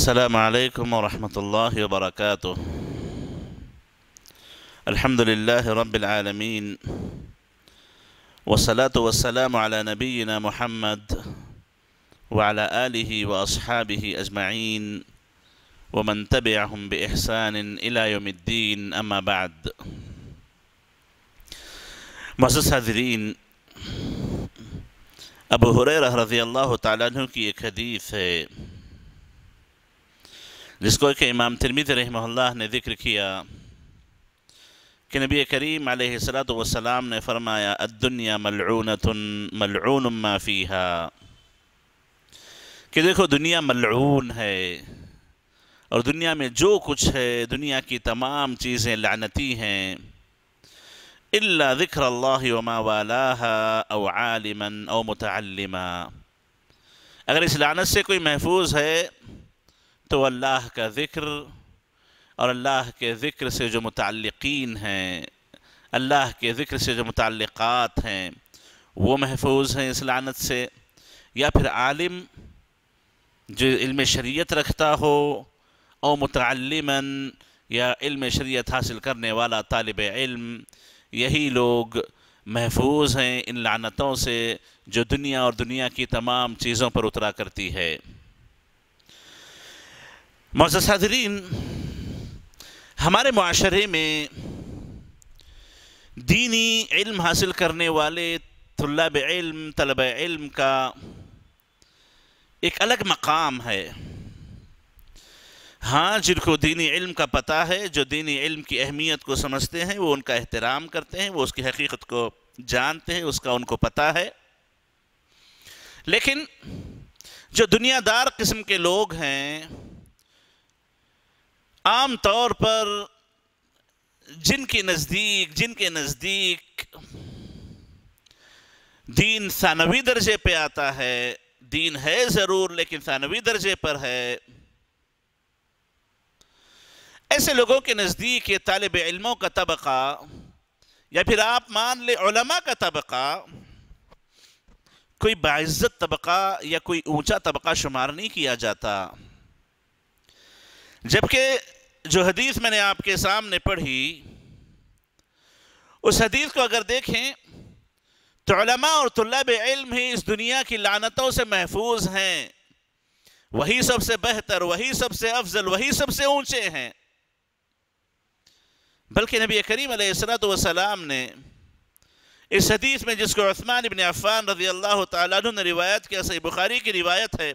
السلام عليكم ورحمة الله وبركاته الحمد لله رب العالمين والصلاة والسلام على نبينا محمد وعلى آله وأصحابه أجمعين ومن تبعهم بإحسان إلى يوم الدين أما بعد معزز حاضرین ابو هريرة رضي الله تعالى عنه كي حديث जिसको कि इमाम तिरमित रहमल्ला ने जिक्र किया कि नबी करीम सलात वसलाम ने फ़रमाया अद्दुनिया मलूनतन मलून माफ़ीहा कि देखो दुनिया मलून है और दुनिया में जो कुछ है दुनिया की तमाम चीज़ें लानती हैं इल्ला ज़िक्र अल्लाह वमा वाला औ आलिमन अव मुतलमा अगर इस लानत से कोई महफूज है तो अल्लाह का ज़िक्र और अल्लाह के ज़िक्र से जो मतलकिन हैं अल्लाह के ज़िक्र से जो मुतक़ात हैं वो महफूज हैं इस लानत से या फिर आलिम जो इल्म शरीयत रखता हो और मुतमन या इल्म शरीयत हासिल करने वाला तालब इल्म यही लोग महफूज हैं इन लानतों से जो दुनिया और दुनिया की तमाम चीज़ों पर उतरा करती है मोजादरीन हमारे माशरे में दीनी इल्म हासिल करने वाले तलब इल्म तलब इल्म का एक अलग मकाम है हाँ जिनको दीनी इल्म का पता है जो दीनी इल्म की अहमियत को समझते हैं वो उनका एहतराम करते हैं वो उसकी हकीकत को जानते हैं उसका उनको पता है लेकिन जो दुनियादार किस्म के लोग हैं आम तौर पर जिनके नज़दीक जिनके नज़दीक दीन सानवी दर्जे पे आता है दीन है ज़रूर लेकिन सानवी दर्जे पर है ऐसे लोगों के नज़दीक ये तालब इल्मों का तबका या फिर आप मान ले उलमा का तबका कोई बाज़्ज़त तबका या कोई ऊंचा तबका शुमार नहीं किया जाता जबकि जो हदीस मैंने आपके सामने पढ़ी उस हदीस को अगर देखें तो और तलब इल्म ही इस दुनिया की लानतों से महफूज हैं वही सबसे बेहतर वही सबसे अफजल वही सबसे ऊंचे हैं बल्कि नबी करीम सलाम ने इस हदीस में जिसको उस्मान इबन अफ़ान रजी अल्लाह तु ने रिवायत किया सही बुखारी की रिवायत है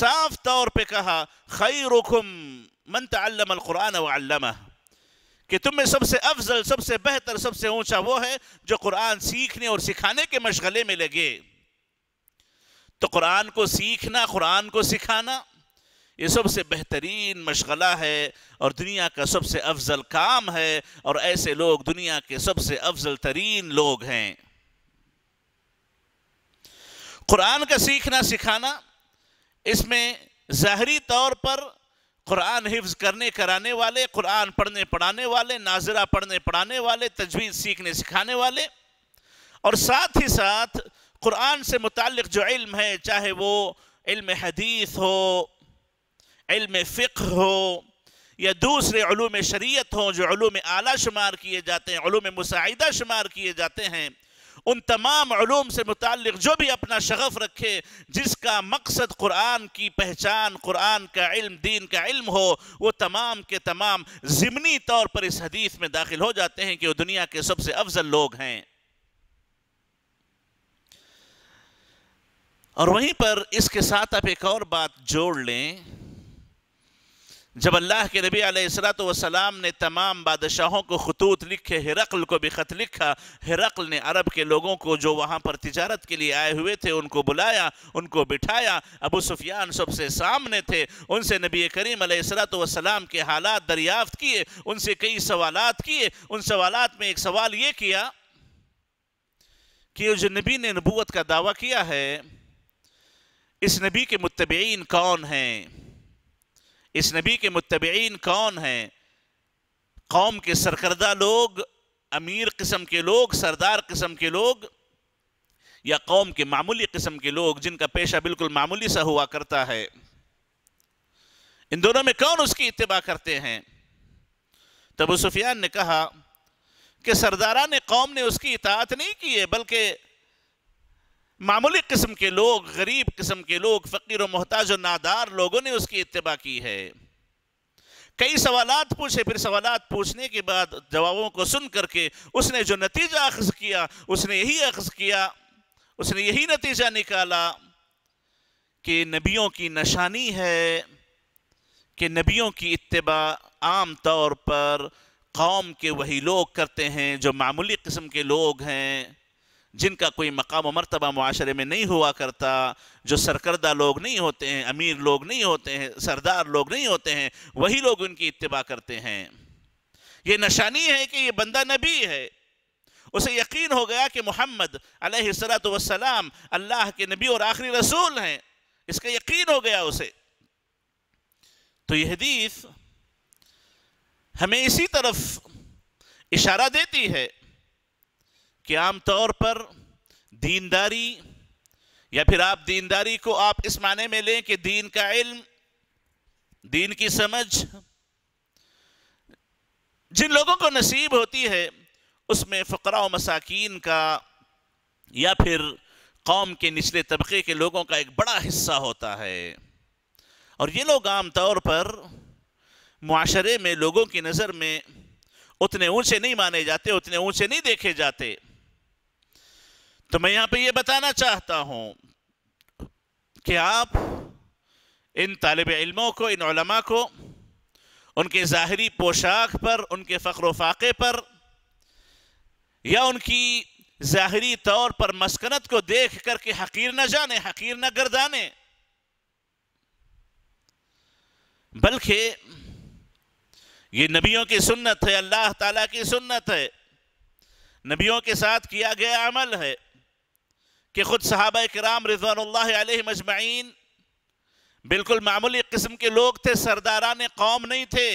साफ तौर पे कहा खई मन तम कुरान वल्लमा कि तुम में सबसे अफजल सबसे बेहतर सबसे ऊंचा वो है जो कुरान सीखने और सिखाने के मशगले में लगे तो कुरान को सीखना कुरान को सिखाना ये सबसे बेहतरीन मशगला है और दुनिया का सबसे अफजल काम है और ऐसे लोग दुनिया के सबसे अफजल तरीन लोग हैं कुरान का सीखना सिखाना इसमें जहरी तौर पर कुरान हिफ्ज करने कराने वाले कुरान पढ़ने पढ़ाने वाले नाजरा पढ़ने पढ़ाने वाले तजवीज़ सीखने सिखाने वाले और साथ ही साथ कुरान से मुतक जो इल्म है चाहे वो इल्म हदीस हो इल्म फ़िक हो या दूसरे ूम शरीत हों जो ूम आला शुमार किए जाते हैं ूम मुसाहिदा शुमार किए जाते हैं उन तमाम ूम से मुतल जो भी अपना शगफ़ रखे जिसका मकसद कुरान की पहचान कुरान का इल्म दीन का इल्म हो वो तमाम के तमाम ज़मनी तौर पर इस हदीस में दाखिल हो जाते हैं कि वह दुनिया के सबसे अफजल लोग हैं और वहीं पर इसके साथ आप एक और बात जोड़ लें जब अल्लाह के नबी आसलातम ने तमाम बादशाहों को खतूत लिखे हिरकल को भी ख़त लिखा हिरकल ने अरब के लोगों को जो वहाँ पर तजारत के लिए आए हुए थे उनको बुलाया उनको बिठाया अबू सुफियान सबसे सामने थे उनसे नबी करीम सलाम के हालात दरियाफ्त किए उनसे कई सवाल किए उन सवाल में एक सवाल ये किया कि जो नबी ने नबूत का दावा किया है इस नबी के मुतबीन कौन हैं इस नबी के मुतबीन कौन हैं कौम के सरकर्दा लोग अमीर किस्म के लोग सरदार किस्म के लोग या कौम के मामूली किस्म के लोग जिनका पेशा बिल्कुल मामूली सा हुआ करता है इन दोनों में कौन उसकी इतबा करते हैं तबू तो ने कहा कि सरदारा ने कौम ने उसकी इतात नहीं की है बल्कि मामूली किस्म के लोग गरीब किस्म के लोग फ़कीर मोहताज और नादार लोगों ने उसकी इतबा की है कई सवाल पूछे फिर सवाल पूछने के बाद जवाबों को सुन करके उसने जो नतीजा अखज़ किया उसने यही अखज़ किया उसने यही नतीजा निकाला कि नबियों की निशानी है कि नबियों की इतबा आम तौर पर कौम के वही लोग करते हैं जो मामूली किस्म के लोग हैं जिनका कोई मकाम मरतबा माशरे में नहीं हुआ करता जो सरकर्दा लोग नहीं होते हैं अमीर लोग नहीं होते हैं सरदार लोग नहीं होते हैं वही लोग उनकी इतबा करते हैं ये नशानी है कि ये बंदा नबी है उसे यकीन हो गया कि मोहम्मद सलात वसलाम अल्लाह के नबी और आखिरी रसूल हैं इसका यकीन हो गया उसे तो यह हदीस हमें इसी तरफ इशारा देती है कि आमतौर पर दीनदारी या फिर आप दीनदारी को आप इस माने में लें कि दीन का इल्म दीन की समझ जिन लोगों को नसीब होती है उसमें फ़करा मसाकिन का या फिर कौम के निचले तबके के लोगों का एक बड़ा हिस्सा होता है और ये लोग आम तौर पर माशरे में लोगों की नज़र में उतने ऊंचे नहीं माने जाते उतने ऊंचे नहीं देखे जाते तो मैं यहां पे ये बताना चाहता हूं कि आप इन तालब इलमों को इन उलमा को उनके ज़ाहरी पोशाक पर उनके फ़ख्र फाक़े पर या उनकी ज़ाहरी तौर पर मस्कनत को देख कर के हकीर न जाने हकीर न गर्दाने बल्कि ये नबियों की सुन्नत है अल्लाह ताला की सुन्नत है नबियों के साथ किया गया अमल है कि ख़ुद सहाबा कराम रिजवान मजमाइन बिल्कुल मामूली किस्म के लोग थे सरदारा ने कौम नहीं थे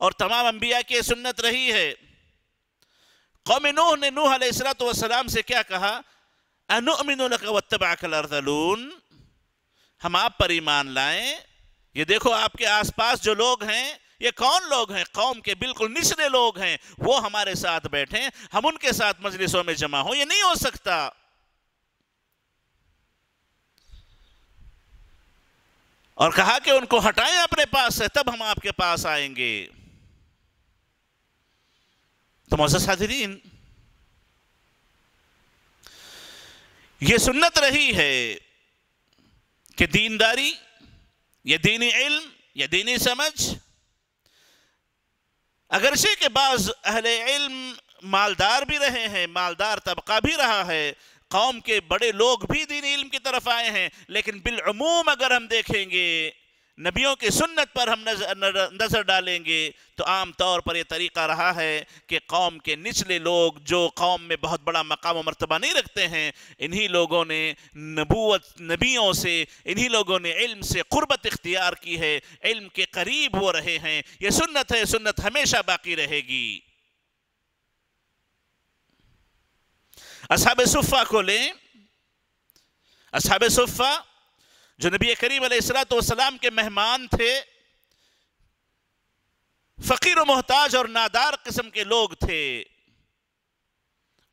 और तमाम अम्बिया की सुन्नत रही है कौम नूह ने नूह सलाम से क्या कहा अनुमिन हम आप पर ईमान लाएं ये देखो आपके आसपास जो लोग हैं ये कौन लोग हैं कौम के बिल्कुल निचले लोग हैं वो हमारे साथ बैठे हम उनके साथ मजलिसों में जमा हो ये नहीं हो सकता और कहा कि उनको हटाएं अपने पास से तब हम आपके पास आएंगे तो मोजस हाजरीन ये सुन्नत रही है कि दीनदारी या दीनी इल्म या दीनी समझ अगर से के बाद अहले इल्म मालदार भी रहे हैं मालदार तबका भी रहा है कौम के बड़े लोग भी दीन इल्म की तरफ आए हैं लेकिन बिलूम अगर हम देखेंगे नबियों की सुन्नत पर हम नज़र नज़र डालेंगे तो आम तौर पर यह तरीका रहा है कि कौम के निचले लोग जो कौम में बहुत बड़ा मकाम व मरतबा नहीं रखते हैं इन्हीं लोगों ने नबूत नबियों से इन्हीं लोगों ने इल्म से क़ुरबत इख्तियार की है इल्म के करीब वो रहे हैं ये सुन्नत है सुन्नत हमेशा बाकी रहेगी असहाब सुफ़ा को लें असहाब सुफ़ा जो नबी करीम सलाम के मेहमान थे फ़कीर मोहताज और नादार किस्म के लोग थे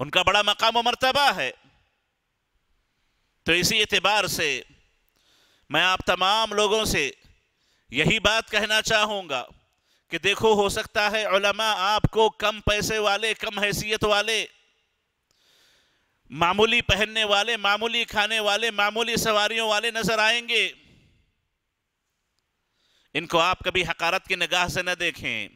उनका बड़ा मकाम मरतबा है तो इसी एतबार से मैं आप तमाम लोगों से यही बात कहना चाहूँगा कि देखो हो सकता है आपको कम पैसे वाले कम हैसियत वाले मामूली पहनने वाले मामूली खाने वाले मामूली सवारियों वाले नजर आएंगे इनको आप कभी हकारत की निगाह से न देखें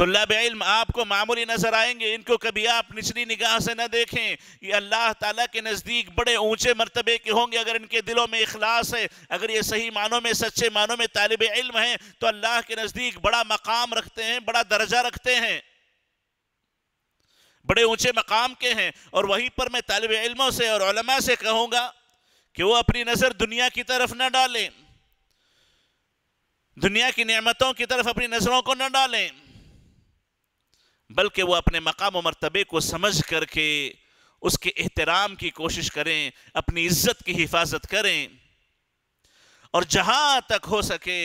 लब इल्म आपको मामूली नजर आएंगे इनको कभी आप निचली निगाह से न देखें ये अल्लाह ताला के नज़दीक बड़े ऊंचे मरतबे के होंगे अगर इनके दिलों में इखलास है अगर ये सही मानों में सच्चे मानों में तालब इल्म हैं तो अल्लाह के नज़दीक बड़ा मकाम रखते हैं बड़ा दर्जा रखते हैं बड़े ऊंचे मकाम के हैं और वहीं पर मैं तलब इलमों से और से कहूँगा कि वो अपनी नज़र दुनिया की तरफ ना डालें दुनिया की नियमतों की तरफ अपनी नज़रों को ना डालें बल्कि वह अपने मकाम मरतबे को समझ करके उसके एहतराम की कोशिश करें अपनी इज्जत की हिफाजत करें और जहाँ तक हो सके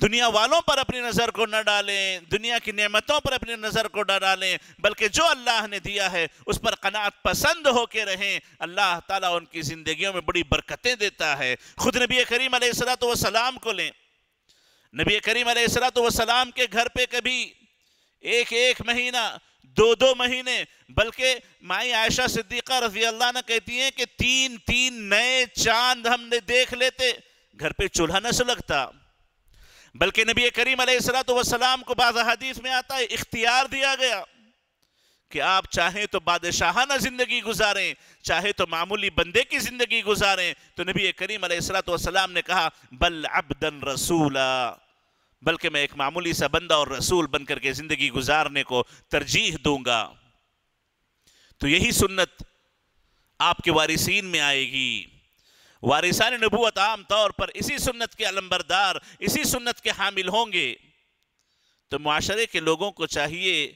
दुनिया वालों पर अपनी नज़र को न डालें दुनिया की नेमतों पर अपनी नज़र को न डालें बल्कि जो अल्लाह ने दिया है उस पर कनात पसंद होके रहें अल्लाह ताला उनकी ज़िंदगियों में बड़ी बरकतें देता है ख़ुद नबी करीम सलाम को लें नबी करीम सलाम के घर पे कभी एक एक महीना दो दो महीने बल्कि माई आयशा सिद्दीक़ा रजी अल्लाह ने कहती हैं कि तीन तीन नए चांद हमने देख लेते घर पर चूल्हा न सुलगता बल्कि नबी करीम सलाम को बाज़ हदीस में आता है इख्तियार दिया गया कि आप चाहें तो बादशाहाना ज़िंदगी गुजारें चाहे तो मामूली बंदे की ज़िंदगी गुजारें तो नबी करीम सलाम ने कहा बल अबदन रसूला बल्कि मैं एक मामूली सा बंदा और रसूल बनकर के ज़िंदगी गुजारने को तरजीह दूंगा तो यही सुन्नत आपके वारिसीन में आएगी वारिसान नबूत आम तौर पर इसी सुन्नत के अलम्बरदार इसी सुन्नत के हामिल होंगे तो माशरे के लोगों को चाहिए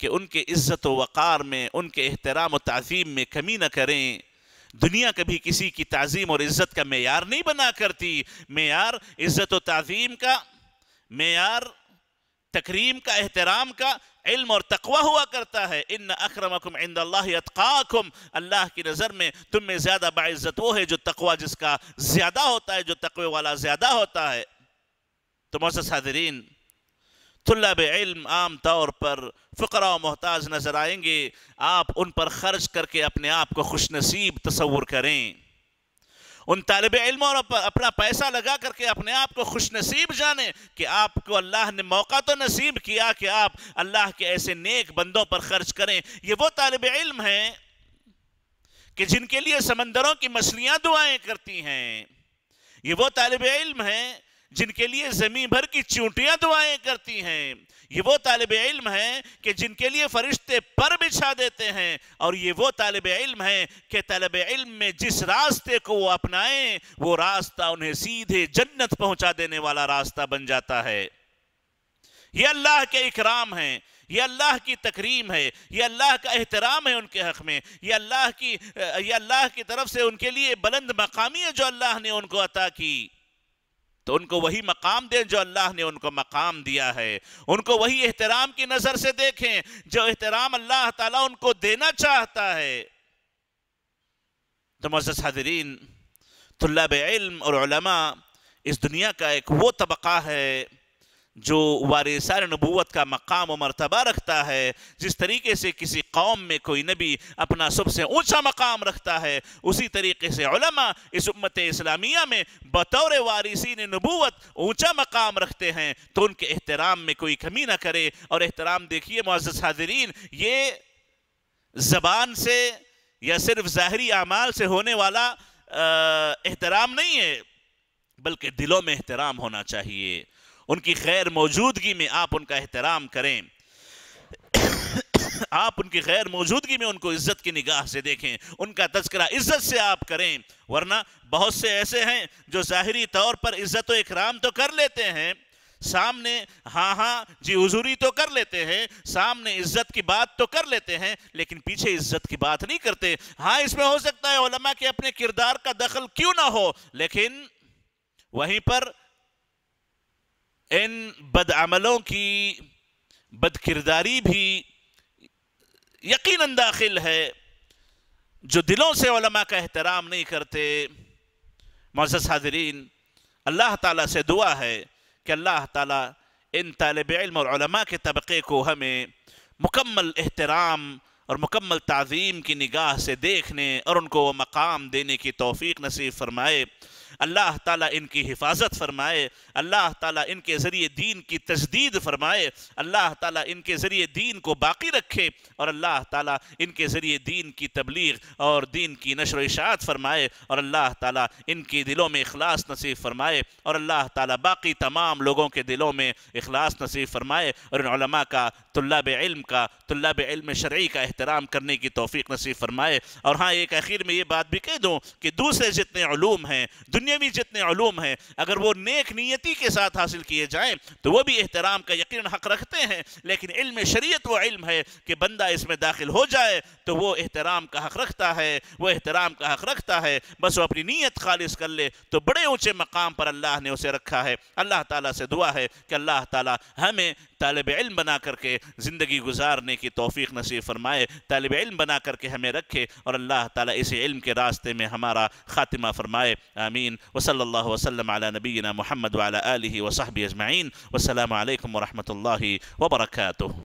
कि उनके इज़्ज़त वक़ार में उनके एहतराम तज़ीम में कमी न करें दुनिया कभी किसी की तज़ीम और इज़्ज़त का मैार नहीं बना करती मैार इज़्ज़त तज़ीम का मैार तकरीम का एहतराम का इल्म और तकवा हुआ करता है इन अक्रमकुम इंद अतकाकुम अल्लाह की नज़र में तुम में ज़्यादा बाज़्ज़त वो है जो तकवा जिसका ज़्यादा होता है जो तकवे वाला ज़्यादा होता है तो मोसादरीन तुल्लब इल्म आम तौर पर फ़करा मोहताज नज़र आएंगे आप उन पर ख़र्च करके अपने आप को खुश नसीब तस्वुर करें उन तालब इल्म और अपना पैसा लगा करके अपने आप को खुश नसीब जाने कि आपको अल्लाह ने मौका तो नसीब किया कि आप अल्लाह के ऐसे नेक बंदों पर खर्च करें ये वो तालब इलम है कि जिनके लिए समंदरों की मछलियाँ दुआएँ करती हैं ये वो तालब इलम है जिनके लिए जमीन भर की चूंटियां दुआएं करती हैं ये वो तालब इल्म है कि जिनके लिए फरिश्ते पर बिछा देते हैं और ये वो तालब इल्म है कि तलब इल्म में जिस रास्ते को वो अपनाएं वो रास्ता उन्हें सीधे जन्नत पहुंचा देने वाला रास्ता बन जाता है ये अल्लाह के इकराम हैं ये अल्लाह की तकरीम है ये अल्लाह का एहतराम है उनके हक़ में ये अल्लाह की ये अल्लाह की तरफ से उनके लिए बुलंद मकामी है जो अल्लाह ने उनको अता की तो उनको वही मकाम दें जो अल्लाह ने उनको मकाम दिया है उनको वही एहतराम की नज़र से देखें जो एहतराम अल्लाह ताला उनको देना चाहता है तो मज़ हाजरीन तल्लब इल्म और इस दुनिया का एक वो तबका है जो वारिसार नबूत का मकाम और मरतबा रखता है जिस तरीके से किसी कौम में कोई नबी अपना सबसे ऊंचा मकाम रखता है उसी तरीके से उलमा इस उम्मत इस्लामिया में बतौर वारिसी नबूत ऊंचा मकाम रखते हैं तो उनके एहतराम में कोई कमी ना करे और एहतराम देखिए मज़्ज़ हाजरीन ये ज़बान से या सिर्फ ज़ाहरी अमाल से होने वाला एहतराम नहीं है बल्कि दिलों में एहतराम होना चाहिए उनकी खैर मौजूदगी में आप उनका एहतराम करें आप उनकी गैर मौजूदगी में उनको इज्जत की निगाह से देखें उनका तस्करा इज्जत से आप करें वरना बहुत से ऐसे हैं जो ज़ाहरी तौर पर इज्जत इकराम तो कर लेते हैं सामने हाँ हाँ जी हजूरी तो कर लेते हैं सामने इज्जत की बात तो कर लेते हैं लेकिन पीछे इज्जत की बात नहीं करते हाँ इसमें हो सकता है के अपने किरदार का दखल क्यों ना हो लेकिन वहीं पर इन बदअमलों की बदकिरदारी भी यकीन दाखिल है जो दिलों से ओलमा का एहतराम नहीं करते मोज़ हाजरीन अल्लाह ताला से दुआ है कि अल्लाह ताला इन तालब इल्म और के तबक़े को हमें मुकम्मल एहतराम और मुकम्मल तज़ीम की निगाह से देखने और उनको वो मकाम देने की तोफ़ी नसीब फरमाए अल्लाह ताला इनकी हिफाजत फरमाए अल्लाह ताला इनके ज़रिए दीन की तजदीद फरमाए अल्लाह ताला इनके ज़रिए दीन को बाकी रखे और अल्लाह ताला इनके ज़रिए दीन की तबलीग और दीन की नशर इशात फरमाए और अल्लाह ताला इनके दिलों में अखलास नसीब फरमाए और अल्लाह ताला बाकी तमाम लोगों के दिलों में अखलास नसीब फरमाए और इनमा का तल्लब इल्म का तल्लब इल्म शर्य का एहतराम करने की तोफ़ी नसीब फरमाए और हाँ एक आखिर में ये बात भी कह दूँ कि दूसरे जितने ूम हैं दुनियावी जितने ूम हैं अगर वो नेक नीयति के साथ हासिल किए जाएँ तो वह भी एहतराम का यकीन हक रखते हैं लेकिन इल्म शरीयत वो इल्म है कि बंदा इसमें दाखिल हो जाए तो वो एहतराम का हक रखता है वो एहतराम का हक रखता है बस वो अपनी नीयत खालिज कर ले तो बड़े ऊँचे मकाम पर अल्लाह ने उसे रखा है अल्लाह ताली से दुआ है कि अल्लाह ताली हमें तालब इल्म बना करके ज़िंदगी गुजारने की तोफ़ी नसीब फरमाए तालब इल्म बना करके हमें रखे और अल्लाह ताला इस इल्म के रास्ते में हमारा ख़ातिमा फरमाए आमीन वसल वसलम नबीना महमद वाली वसाहब अजमाइन वालकम वरहमल वर्का